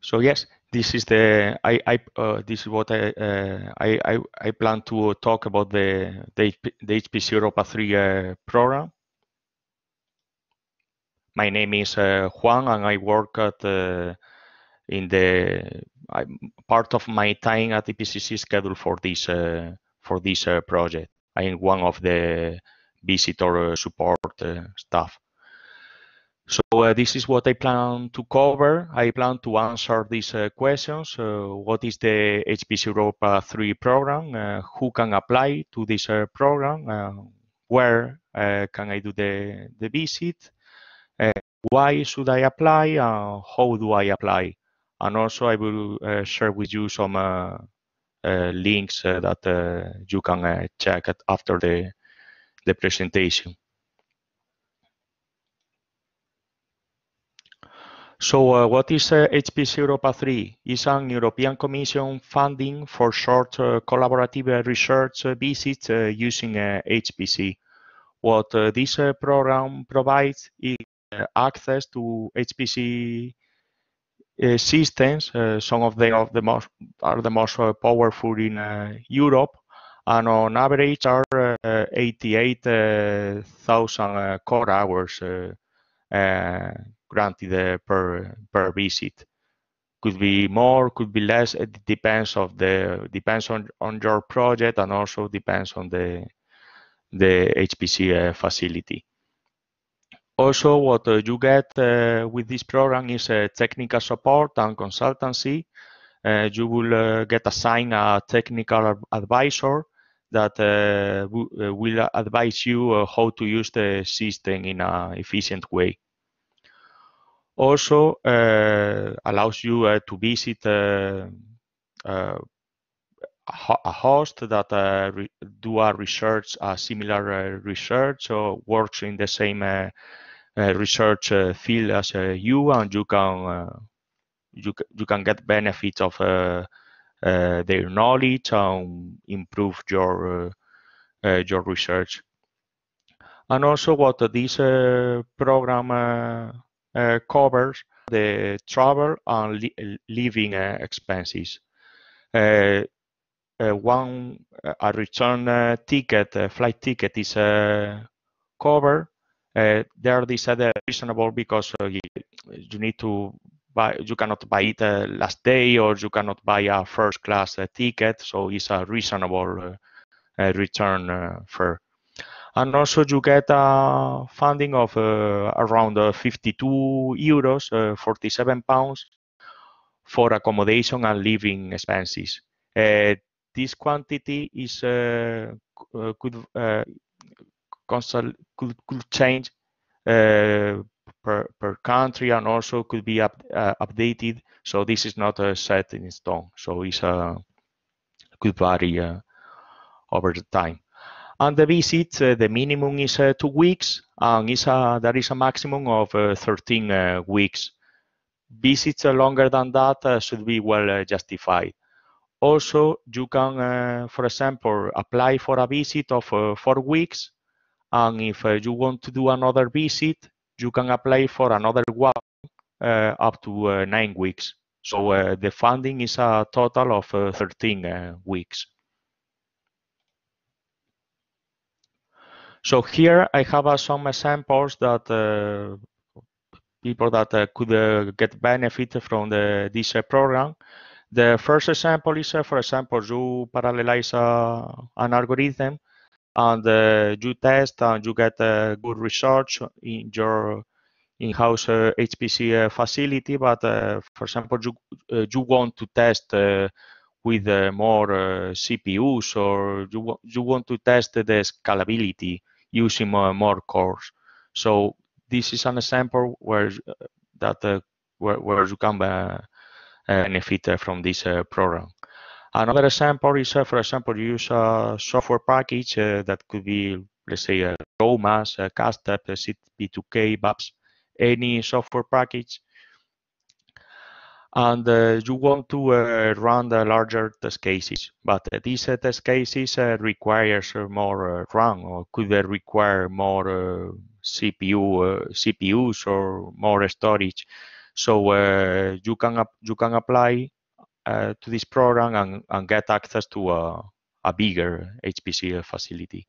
So yes, this is the I, I uh, this is what I, uh, I, I I plan to talk about the the, the HPC Europa 3 uh, program. My name is uh, Juan, and I work at uh, in the part of my time at the PCC scheduled for this uh, for this project. I am one of the visitor support staff. So uh, this is what I plan to cover. I plan to answer these uh, questions. Uh, what is the HPC Europa 3 program? Uh, who can apply to this uh, program? Uh, where can I do the, the visit? why should I apply? how do I apply? And also I will share with you some links that you can check after the, the presentation. So uh, what is HPC uh, Europa 3? It's an European Commission funding for short uh, collaborative research visits using HPC. What this program provides is access to HPC uh, systems. Uh, some of them the most, are the most uh, powerful in Europe, and on average are 88,000 core hours granted uh, per per visit. Could be more, could be less. It depends of the depends on on your project and also depends on the the HPC uh, facility. Also, what uh, you get with this program is technical support and consultancy. Uh, you will uh, get assigned a technical advisor that uh, will advise you how to use the system in an efficient way also uh, allows you uh, to visit uh, a host that uh, do a research, a similar uh, research, or works in the same uh, research field as you, and you can you you can get benefit of their knowledge and improve your your research. And also, what this program uh, covers the travel and li living uh, expenses. Uh, one a return ticket, a flight ticket is covered. they are these other reasonable because you, you need to buy, you cannot buy it last day or you cannot buy a first class ticket, so it's a reasonable return fare and also you get a funding of uh, around uh, 52 euros, uh, 47 pounds for accommodation and living expenses. this quantity is could could, could change uh, per, per country and also could be up, uh, updated. So this is not uh, set in stone. So it's uh, could vary over the time. And the visit, uh, the minimum is uh, two weeks, and is a, there is a maximum of uh, 13 weeks. Visits longer than that should be well justified. Also, you can, for example, apply for a visit of four weeks, and if you want to do another visit, you can apply for another one uh, up to uh, nine weeks. So uh, the funding is a total of 13 weeks. So here I have uh, some samples that uh, people that uh, could uh, get benefit from the, this program. The first example is, for example, you parallelize an algorithm and you test and you get good research in your in-house HPC facility. But for example, you, you want to test with uh, more uh, CPUs, or you, w- you want to test the scalability using more cores. So this is an example where uh, that where, where you can benefit from this program. Another example is, uh, for example, you use a software package uh, that could be, let's say, uh, ROMAS, CASTEP, CP2K, BAPS, any software package and uh, you want to uh, run the larger test cases. But uh, these test cases requires more RAM or could require more CPU CPUs or more storage. So you can you can apply to this program and, and get access to a, a bigger HPC facility.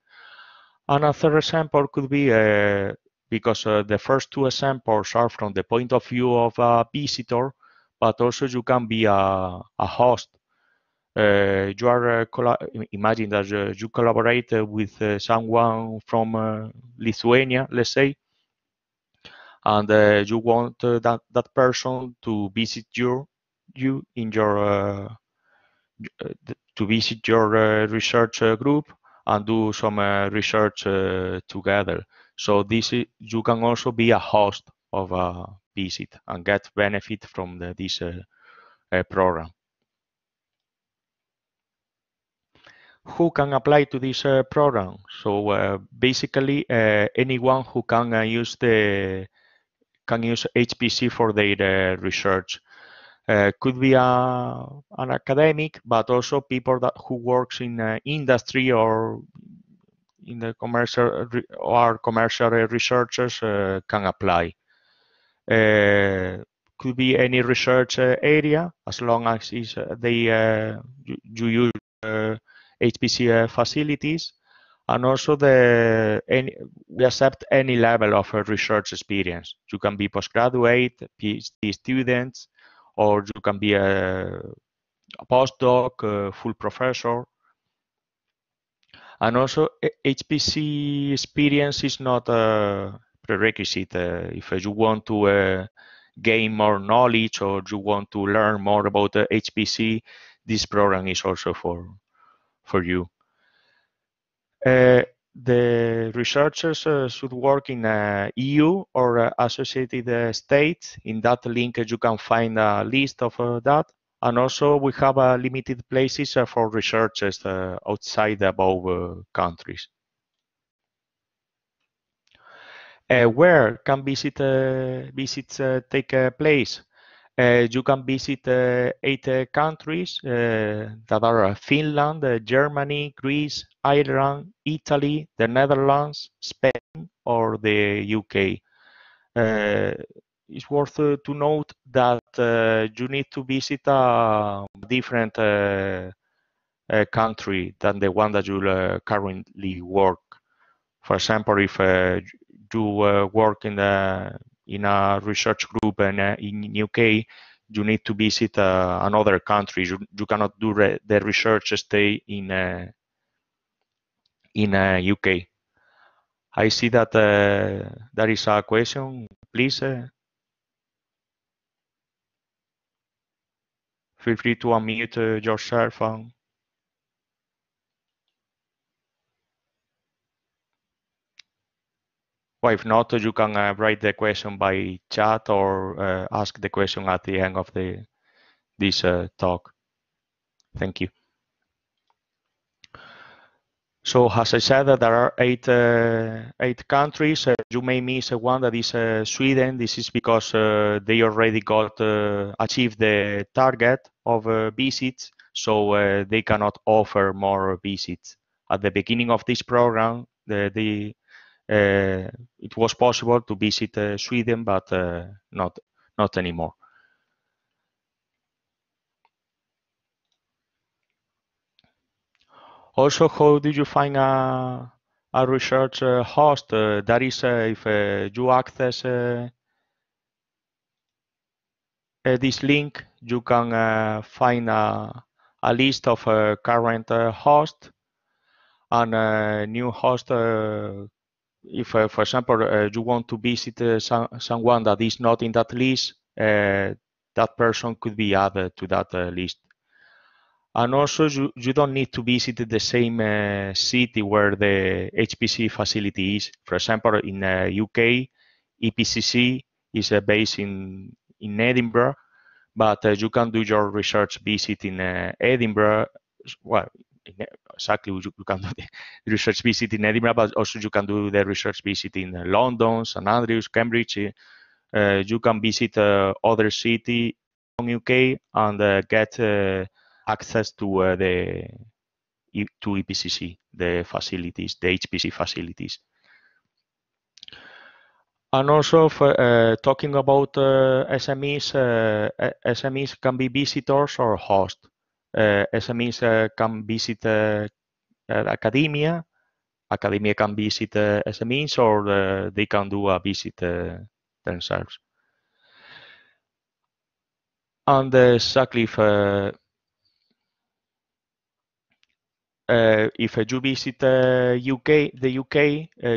Another example could be uh, because uh, the first two examples are from the point of view of a visitor, but also you can be a, a host. Uh, you are uh, imagine that uh, you collaborate uh, with someone from Lithuania, let's say, and you want that that person to visit you, you in your to visit your research group and do some uh, research uh, together. So this is, you can also be a host of a visit and get benefit from the, this uh, uh, program. who can apply to this uh, program. So uh, basically, uh, anyone who can uh, use the can use HPC for their research. could be a, an academic, but also people that who works in industry or in the commercial or commercial researchers can apply. Uh, could be any research uh, area as long as is, uh, they you, use HPC facilities and also the any, we accept any level of research experience. You can be postgraduate, PhD students, or you can be a, a postdoc, a full professor. And also HPC experience is not a prerequisite uh, if you want to uh, gain more knowledge or you want to learn more about HPC, uh, this program is also for for you. Uh, the researchers uh, should work in uh, EU or associated states. In that link, you can find a list of that. And also, we have limited places for researchers outside above countries. Uh, where can visit uh, visits uh, take place? you can visit eight countries that are Finland, Germany, Greece, Ireland, Italy, the Netherlands, Spain, or the UK. Uh, it's worth uh, to note that uh, you need to visit a different country than the one that you currently work. For example, if do uh, work in the in a research group and uh, in UK, you need to visit uh, another country. You, you cannot do re the research stay in uh, in UK. I see that uh, there is a question. Please feel free to unmute yourself and Well, if not, you can uh, write the question by chat or uh, ask the question at the end of the this uh, talk. Thank you. So as I said, there are eight uh, eight countries. Uh, you may miss one that is uh, Sweden. This is because they already got achieved the target of visits, so they cannot offer more visits. At the beginning of this program, the, the uh, it was possible to visit uh, Sweden, but uh, not not anymore. Also, how did you find a, a research host? that is, if you access uh, this link, you can uh, find a, a, list of uh, current hosts and new hosts if, uh, for example, uh, you want to visit uh, some, someone that is not in that list, uh, that person could be added to that uh, list. And also, you, you don't need to visit the same uh, city where the HPC facility is. For example, in UK, EPCC is based in, in Edinburgh, but you can do your research visit in Edinburgh, well, exactly you, you can do the research visit in Edinburgh, but also you can do the research visit in uh, London, St Andrews, Cambridge. Eh, uh, you can visit uh, other city in UK and uh, get uh, access to uh, the to EPCC, the facilities, the HPC facilities. And also, for, uh, talking about uh, SMEs, uh, SMEs can be visitors or hosts. SMEs eh, can visit eh, academia. Academia can visit SMEs or they can do a visit themselves. And exactly if, uh, if uh, you visit uh, UK, the UK,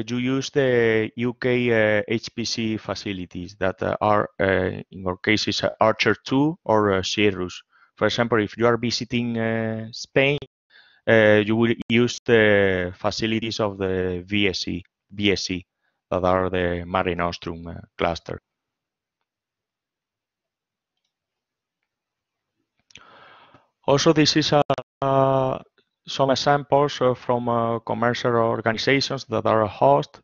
you eh, use the UK HPC facilities that are, in our cases, Archer 2 or Cirrus. For example, if you are visiting uh, Spain, uh, you will use the facilities of the VSC, BSC, that are the Mare Nostrum uh, cluster. Also, this is uh, some examples uh, from commercial organizations that are a host.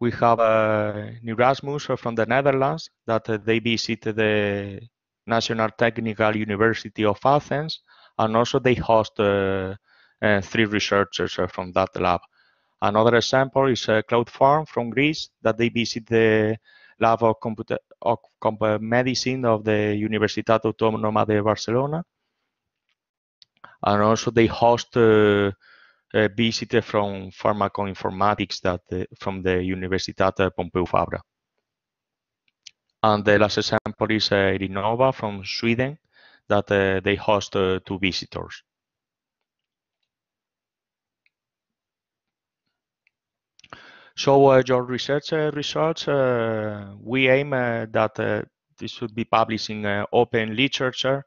We have uh, Erasmus from the Netherlands that they visit the National Technical University of Athens, and also they host uh, uh, three researchers uh, from that lab. Another example is a uh, Cloud Farm from Greece that they visit the lab of, computer, of medicine of the Universitat Autónoma de Barcelona. And also they host uh, a visit from pharmacoinformatics that uh, from the Universitat Pompeu Fabra. And the last example is uh, Rinova from Sweden that uh, they host uh, two visitors. So uh, your research uh, results, uh, we aim uh, that this should be published in open literature.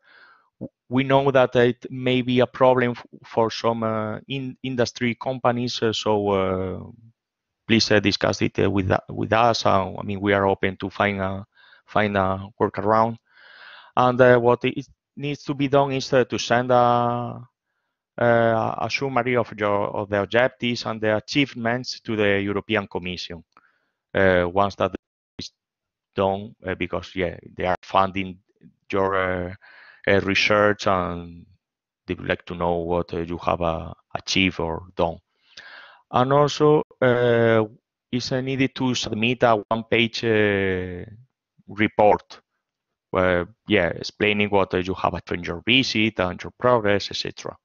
We know that it may be a problem for some in industry companies, so please discuss it with, with us. I mean, we are open to find a, find a workaround. And uh, it needs to be done is uh, to send a, uh, a summary of, your, of the objectives and the achievements to the European Commission. Uh, once that is done, because yeah, they are funding your research and they would like to know what you have achieved or done. And also, uh, it's needed to submit a one-page uh, report where yeah explaining what you have achieved your visit and your progress etc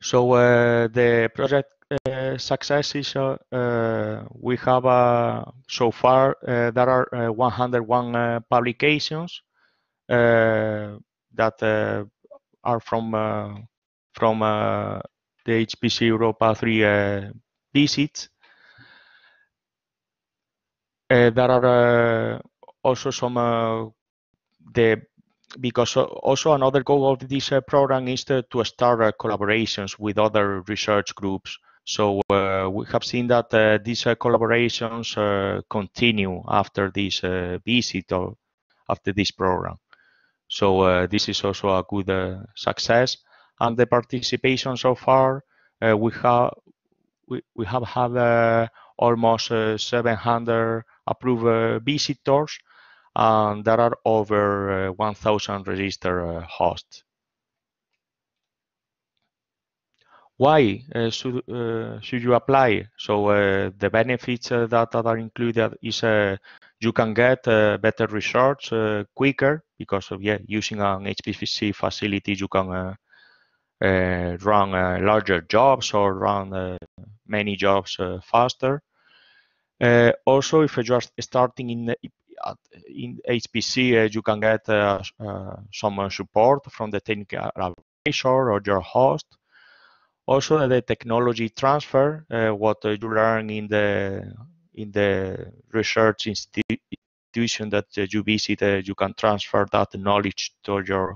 so uh, the project uh, success is uh, uh we have uh, so far uh, there are 101 publications that are from from the HPC Europa 3 visits there are also some the because also another goal of this program is to, to start collaborations with other research groups. So uh, we have seen that uh, these uh, collaborations continue after this visit or after this program. So this is also a good success. And the participation so far, we have we, we have had almost uh, 700 approved uh, visitors, and there are over uh, 1,000 registered hosts. why uh, should, uh, should you apply? So uh, the benefits that are included is you can get better results quicker because of yeah, using an HPC facility, you can uh, run uh, larger jobs or run uh, many jobs faster. also, if you're just starting in in HPC, you can get some support from the technical advisor or your host. Also, the technology transfer, what you learn in the in the research institution that you visit, you can transfer that knowledge to your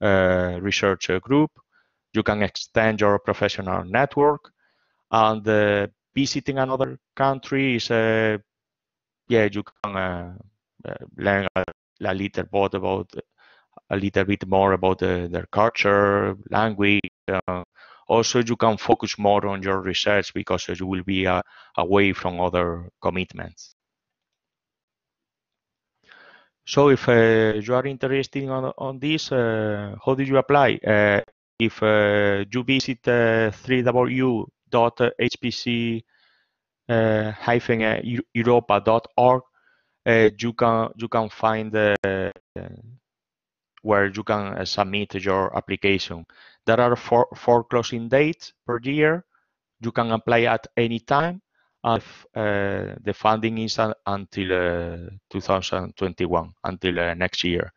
uh, research group. You can extend your professional network. And uh, visiting another country is, uh, yeah, you can uh, uh, learn a, a, little bit about a little bit more about their culture, language. Uh, also, you can focus more on your research because you will be uh, away from other commitments. So if uh, you are interested on, on this, uh, how do you apply? Uh, if uh, you visit uh, 3 uh, europaorg you can you can find where you can submit your application. There are four, four closing dates per year. You can apply at any time. And if, uh, the funding is un until uh, 2021, until uh, next year.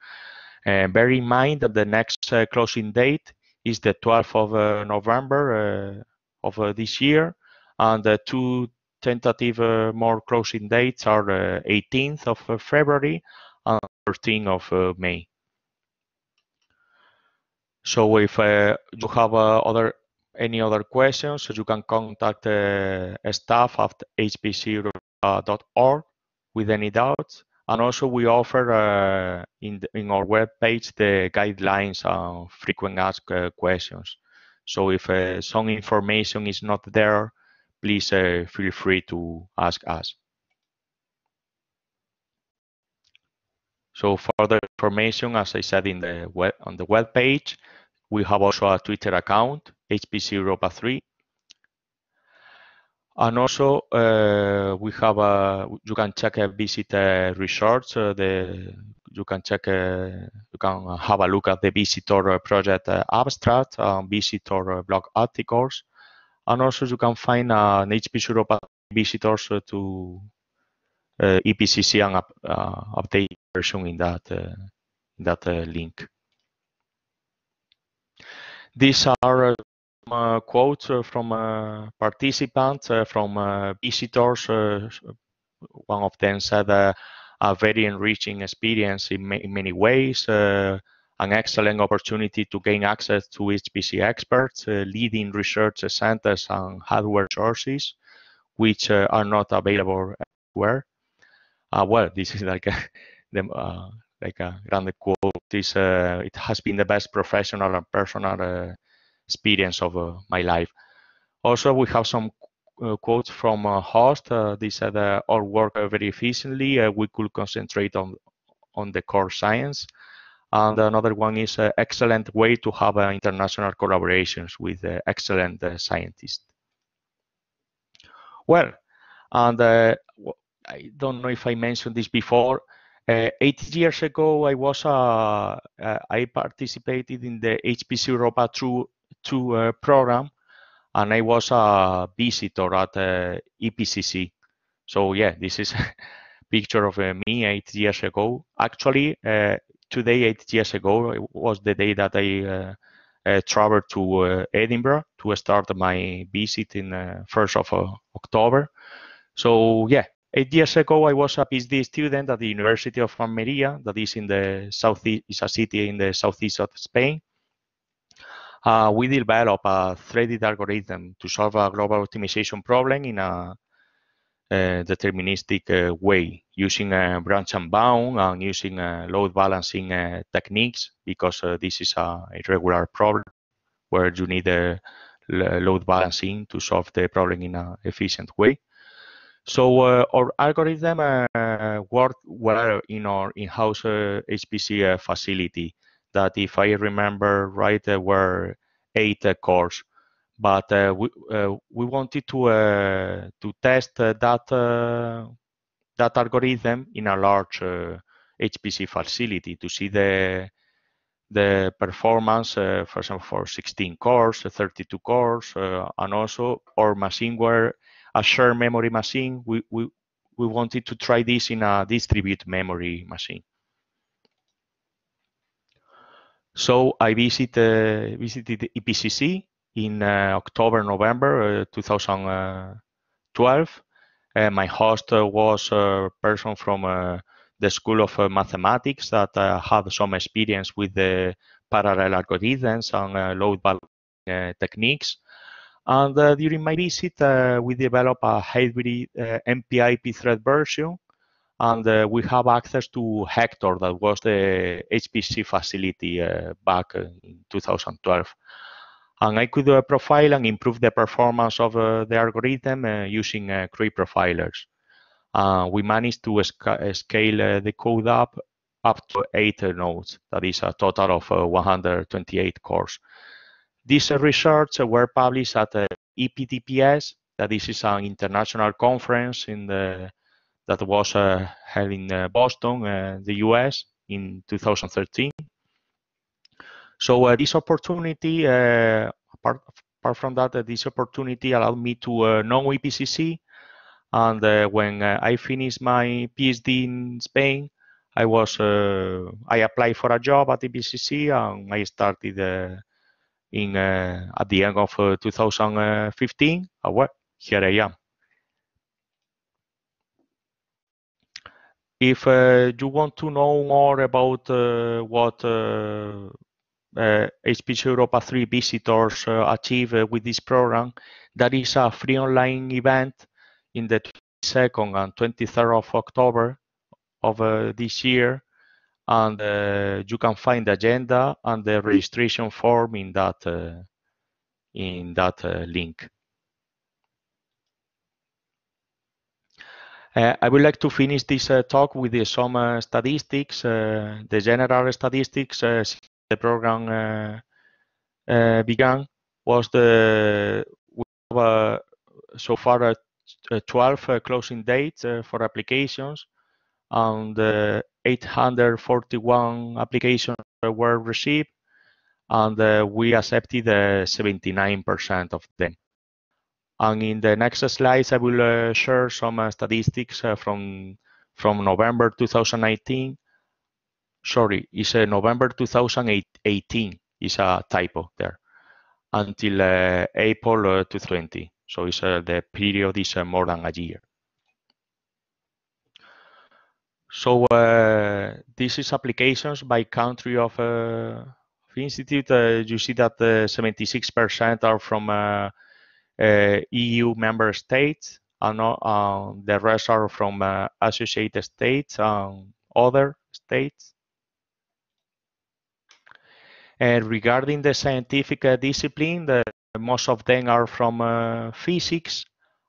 bear in mind that the next closing date is the 12th of uh, November uh, of uh, this year, and two tentative more closing dates are 18th of February and 13th of May. So if you have other any other questions, you can contact staff at hbc.org with any doubts. And also we offer uh, in, the, in our the guidelines on frequent asked uh, questions. So if uh, some information is not there, please uh, feel free to ask us. So further information, as I said in the web, on the web page, we have also a Twitter account, HPC Europa 3, and also, uh, we have a, you can check a visit uh, resource. Uh, the you can check, a, uh, you can have a look at the visitor uh, project abstract, um, visitor blog articles, and also you can find an HPC Europe visitors to EPCC and up, update version in that in that link. These are a uh, quote uh, from a uh, participant from visitors. one of them said, a very enriching experience in, ma in many ways, uh, an excellent opportunity to gain access to HPC experts, uh, leading research centers, and hardware sources, which uh, are not available where. well, this is like a, the, like a grand quote. This, it has been the best professional and personal experience of uh, my life. Also, we have some uh, quotes from a host. Uh, they said, "Our work very efficiently. we could concentrate on on the core science." And another one is an excellent way to have international collaborations with excellent scientists. Well, and uh, I don't know if I mentioned this before. Uh, eight years ago, I was uh, I participated in the HPC Europa through tour uh, program, and I was a visitor at uh, EPCC. So yeah, this is a picture of uh, me eight years ago. Actually, today eight years ago it was the day that I uh, traveled to uh, Edinburgh to start my visit in uh, 1st of uh, October. So yeah, eight years ago I was a PhD student at the University of Almeria, that is in the southeast, is a city in the southeast of Spain. Uh, we develop a threaded algorithm to solve a global optimization problem in a, a uh, deterministic uh, way using uh, branch and bound and using uh, load balancing techniques because this is a irregular problem where you need a load balancing to solve the problem in an efficient way. So our algorithm worked well in our in-house HPC facility that, if I remember right, there were eight uh, cores. But uh, we uh, we wanted to to test that that algorithm in a large HPC facility to see the the performance, uh, for example, for 16 cores, 32 cores, uh, and also our machine where a shared memory machine, we, we, we wanted to try this in a distributed memory machine. So I visit, visited EPCC in uh, October, November uh, 2012. my host uh, was a person from the School of Mathematics that had some experience with the parallel algorithms and load balancing techniques. And uh, during my visit, uh, we developed a hybrid uh, MPI thread version and uh, we have access to Hector, that was the HPC facility uh, back in 2012. And I could profile and improve the performance of uh, the algorithm uh, using uh, profilers. Uh, we managed to sc scale the code up up to eight nodes. That is a total of 128 cores. These research were published at EPTPS. That this is an international conference in the that was uh, held in uh, Boston, uh, the US, in 2013. So this opportunity, apart, apart from that, this opportunity allowed me to know EPCC. And when I finished my PhD in Spain, I was uh, I applied for a job at the and I started uh, in uh, at the end of 2015. well, here I am. If uh, you want to know more about uh, what uh, HPC uh, Europa 3 visitors achieve with this program, that is a free online event in the 22nd and 23rd of October of uh, this year. And uh, you can find the agenda and the registration form in that uh, in that link. Uh, I would like to finish this uh, talk with uh, some statistics, the general statistics the program began was the we have, so far 12 closing dates for applications and 841 applications were received and we accepted 79% of them. And in the next slides, I will uh, share some uh, statistics uh, from from November 2019. Sorry, it's November 2018. It's a typo there until uh, April uh, 2020. So it's, uh, the period is more than a year. So this is applications by country of institute. you see that 76% are from uh, EU member states, and uh, um, the rest are from uh, associated states and other states. And regarding the scientific discipline, the, most of them are from physics,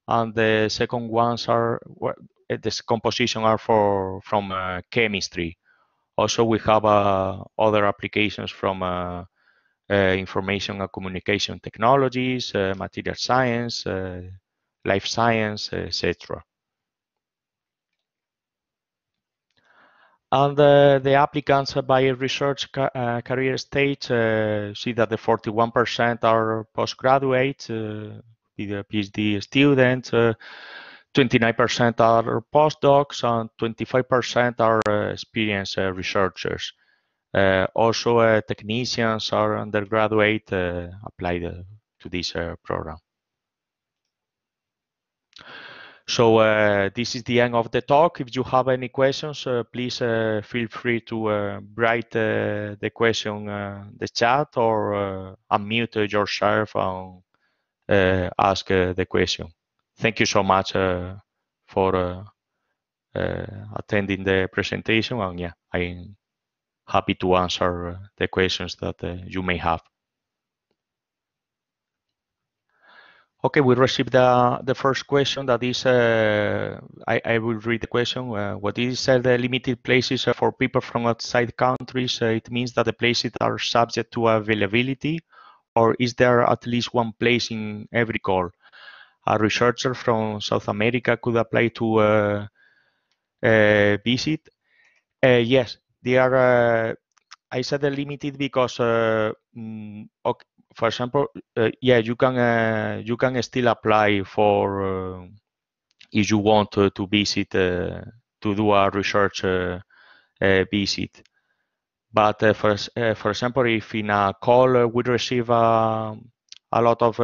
and the second ones are eh, this composition are for from uh, chemistry. Also, we have uh, other applications from uh, uh, information and communication technologies, uh, material science, uh, life science, etc. And uh, the applicants by research ca uh, career stage uh, see that the 41% are postgraduate, either PhD students, 29% are postdocs, and 25% are experienced researchers. Uh, also, technicians or undergraduate uh, apply uh, to this program. So uh, this is the end of the talk. If you have any questions, uh, please uh, feel free to write the question the chat or unmute yourself and ask the question. Thank you so much for attending the presentation. And yeah, I happy to answer uh, the questions that uh, you may have. Okay, we received the, uh, the first question that is, uh, I, I will read the question. Uh, what is uh, the limited places for people from outside countries? it means that the places are subject to availability or is there at least one place in every call? A researcher from South America could apply to visit. yes, they are uh, I said they're limited because, uh, mm, okay, for example, uh, yeah, you can uh, you can still apply for uh, if you want to visit uh, to do a research visit. But for for example, if in a call we receive um, a lot of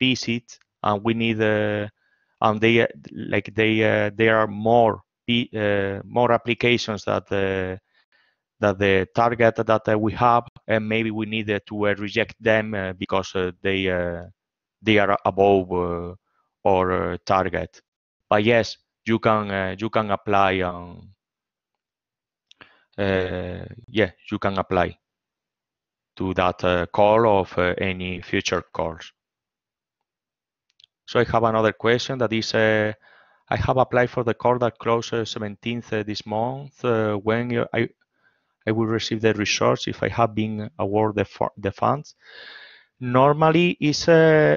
visits and we need and they like they there are more more applications that that the target that we have, and maybe we need to uh, reject them uh, because uh, they they are above our target. But yes, you can you can apply yeah, you can apply to that call of any future calls. So I have another question that is, uh, I have applied for the call that closes 17th this month. Uh, when I, I will receive the resource if I have been awarded the funds. Normally, it's uh,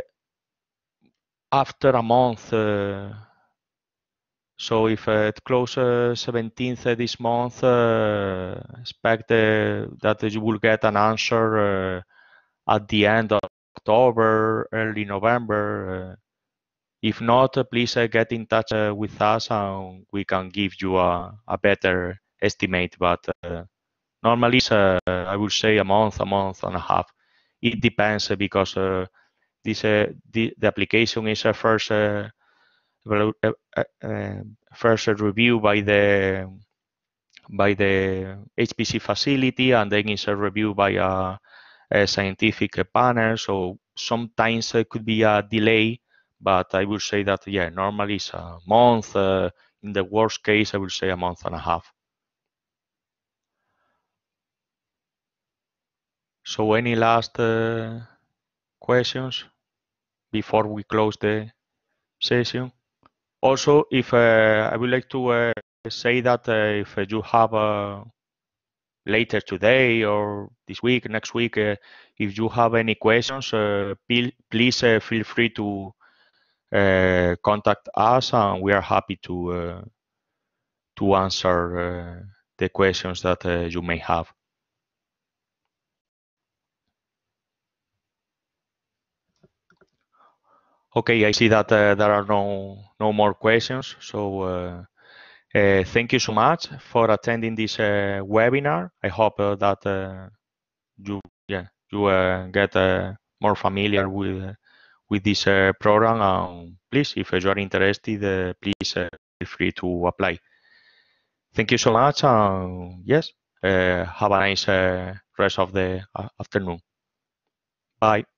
after a month. Uh, so if uh, it closes uh, 17th this month, uh, expect that you will get an answer uh, at the end of October, early November. If not, please uh, get in touch uh, with us and we can give you a, a better estimate. But uh, normally it's uh, I would say a month, a month and a half. It depends uh, because uh, this uh, the, the application is a first um, first review by the by the HPC facility and then it's a review by a, a scientific panel. So sometimes it could be a delay, but I would say that yeah, normally it's a month. Uh, in the worst case, I would say a month and a half. So any last uh, questions before we close the session? Also, if uh, I would like to uh, say that uh, if uh, you have uh, later today or this week, next week, if you have any questions, please feel free to contact us, and we are happy to to answer the questions that you may have. Okay, I see that uh, there are no, no more questions. So uh, uh, thank you so much for attending this uh, webinar. I hope uh, that uh, you yeah you get more familiar with with this program. Um, please, if you are interested, please feel free to apply. Thank you so much. Um, yes, have a nice rest of the afternoon. Bye.